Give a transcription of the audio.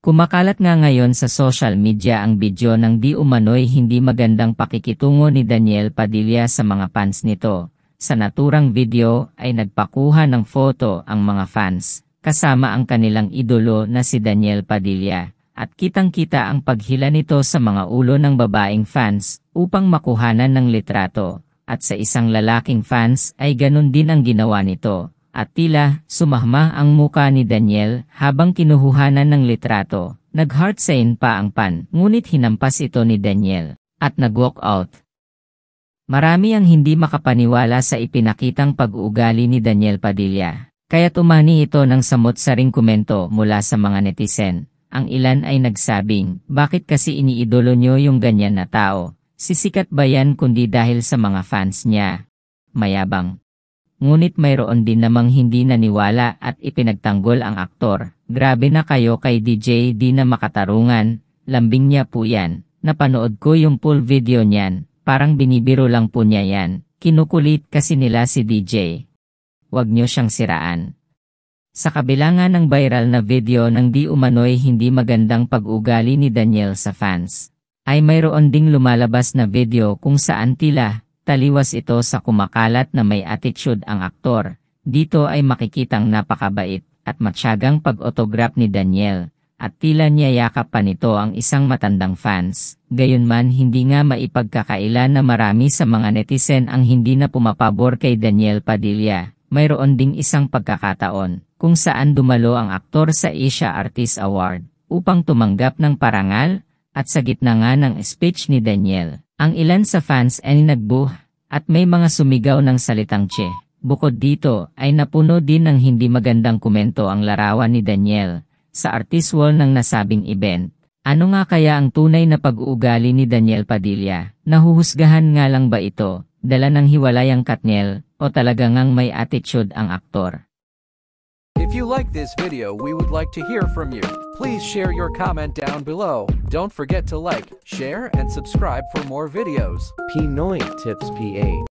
Kumakalat nga ngayon sa social media ang video ng di umano'y hindi magandang pakikitungo ni Daniel Padilla sa mga fans nito. Sa naturang video ay nagpakuha ng photo ang mga fans, kasama ang kanilang idolo na si Daniel Padilla, at kitang-kita ang paghila nito sa mga ulo ng babaeng fans upang makuhanan ng litrato, at sa isang lalaking fans ay ganun din ang ginawa nito at tila sumahma ang muka ni Daniel habang kinuhuhanan ng litrato. Nag-heartsain pa ang pan, ngunit hinampas ito ni Daniel, at nag-walk out. Marami ang hindi makapaniwala sa ipinakitang pag-uugali ni Daniel Padilla, kaya tumani ito ng samot saring komento mula sa mga netizen. Ang ilan ay nagsabing, bakit kasi iniidolo nyo yung ganyan na tao? Sisikat ba yan kundi dahil sa mga fans niya? Mayabang. Ngunit mayroon din namang hindi naniwala at ipinagtanggol ang aktor. Grabe na kayo kay DJ di na makatarungan, lambing niya po yan. Napanood ko yung full video niyan, parang binibiro lang po niya yan. Kinukulit kasi nila si DJ. Huwag niyo siyang siraan. Sa kabila nga ng viral na video ng di umano'y hindi magandang pag-ugali ni Daniel sa fans, ay mayroon ding lumalabas na video kung saan tila Taliwas ito sa kumakalat na may attitude ang aktor. Dito ay makikitang napakabait at matyagang pag-autograph ni Daniel at tila niya yakap pa nito ang isang matandang fans. Gayunman hindi nga maipagkakaila na marami sa mga netizen ang hindi na pumapabor kay Daniel Padilla. Mayroon ding isang pagkakataon kung saan dumalo ang aktor sa Asia Artist Award upang tumanggap ng parangal at sa gitna nga ng speech ni Daniel ang ilan sa fans ay nagbuh at may mga sumigaw ng salitang che. Bukod dito ay napuno din ng hindi magandang komento ang larawan ni Daniel sa artist wall ng nasabing event. Ano nga kaya ang tunay na pag-uugali ni Daniel Padilla? Nahuhusgahan nga lang ba ito, dala ng hiwalayang Katniel, o talaga ngang may attitude ang aktor? If you like this video we would like to hear from you. Please share your comment down below. Don't forget to like, share and subscribe for more videos. Pinoy Tips P. A.